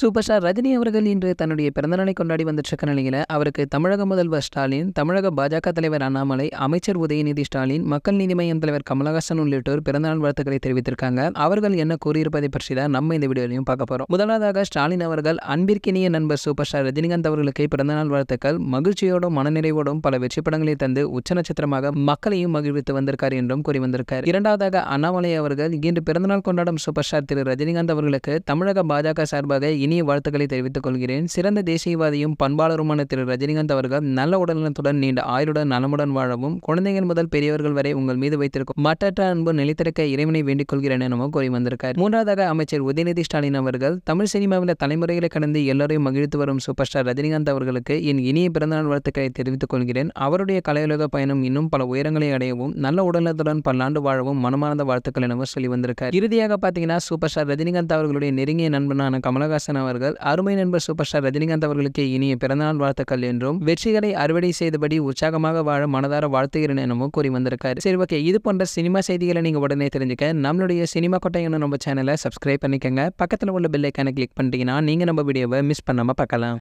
super star Rajini அவர்கள் இன்று தன்னுடைய பிறந்தநாளை கொண்டாடி வந்துட்டு நிலையில் அவருக்கு தமிழக முதல்வர் ஸ்டாலின் தமிழக பாஜக தலைவர் அண்ணாமலை அமைச்சர் உதயநிதி ஸ்டாலின் மக்கள் நீதி மய்யம் தலைவர் கமலஹாசன் உள்ளிட்டோர் பிறந்தநாள் வாழ்த்துக்களை தெரிவித்திருக்காங்க அவர்கள் என்ன கூறியிருப்பதை பற்றி தான் நம்ம இந்த வீடியோலையும் பார்க்க போகிறோம் முதலாவதாக ஸ்டாலின் அவர்கள் அன்பிற்கினிய நண்பர் சூப்பர் ஸ்டார் ரஜினிகாந்த் அவர்களுக்கு பிறந்தநாள் வாழ்த்துக்கள் மகிழ்ச்சியோடும் மனநிறைவோடும் பல வெற்றி படங்களை தந்து உச்ச நட்சத்திரமாக மக்களையும் மகிழ்வித்து வந்திருக்கார் என்றும் கூறி வந்திருக்கார் இரண்டாவதாக அண்ணாமலை அவர்கள் இன்று பிறந்தநாள் கொண்டாடும் சூப்பர் ஸ்டார் திரு ரஜினிகாந்த் அவர்களுக்கு தமிழக பாஜக சார்பாக இனிய வாழ்த்துக்களை தெரிவித்துக் கொள்கிறேன் சிறந்த தேசியவாதியும் பண்பாளருமான திரு ரஜினிகாந்த் அவர்கள் நல்ல உடல்நலத்துடன் நீண்ட ஆயுளுடன் நலமுடன் வாழவும் குழந்தைகள் முதல் பெரியவர்கள் வரை உங்கள் மீது வைத்திருக்கும் மற்றற்ற அன்பு நிலைத்திருக்க இறைவனை வேண்டிக் கொள்கிறேன் எனவும் கூறி வந்திருக்கார் மூன்றாவதாக அமைச்சர் உதயநிதி ஸ்டாலின் அவர்கள் தமிழ் சினிமாவில் தலைமுறைகளை கடந்து எல்லோரையும் மகிழ்த்து வரும் சூப்பர் ஸ்டார் ரஜினிகாந்த் அவர்களுக்கு என் இனிய பிறந்தநாள் வாழ்த்துக்களை தெரிவித்துக் கொள்கிறேன் அவருடைய கலையுலக பயணம் இன்னும் பல உயரங்களை அடையவும் நல்ல உடல்நலத்துடன் பல்லாண்டு வாழவும் மனமார்ந்த வாழ்த்துக்கள் எனவும் சொல்லி வந்திருக்கார் இறுதியாக பார்த்தீங்கன்னா சூப்பர் ஸ்டார் ரஜினிகாந்த் அவர்களுடைய நெருங்கிய நண்பனான கமலஹாசன் அவர்கள் அருமை நண்பர் சூப்பர் ஸ்டார் ரஜினிகாந்த் அவர்களுக்கு இனிய பிறந்தநாள் வாழ்த்துக்கள் என்றும் வெற்றிகளை அறுவடை செய்தபடி உற்சாகமாக வாழ மனதார வாழ்த்துகிறேன் எனவும் கூறி வந்திருக்காரு சரி ஓகே இது போன்ற சினிமா செய்திகளை நீங்கள் உடனே தெரிஞ்சுக்க நம்மளுடைய சினிமா கொட்டையான நம்ம சேனலை சப்ஸ்கிரைப் பண்ணிக்கங்க பக்கத்தில் உள்ள பெல்லைக்கான கிளிக் பண்ணிட்டீங்கன்னா நீங்கள் நம்ம வீடியோவை மிஸ் பண்ணாம பார்க்கலாம்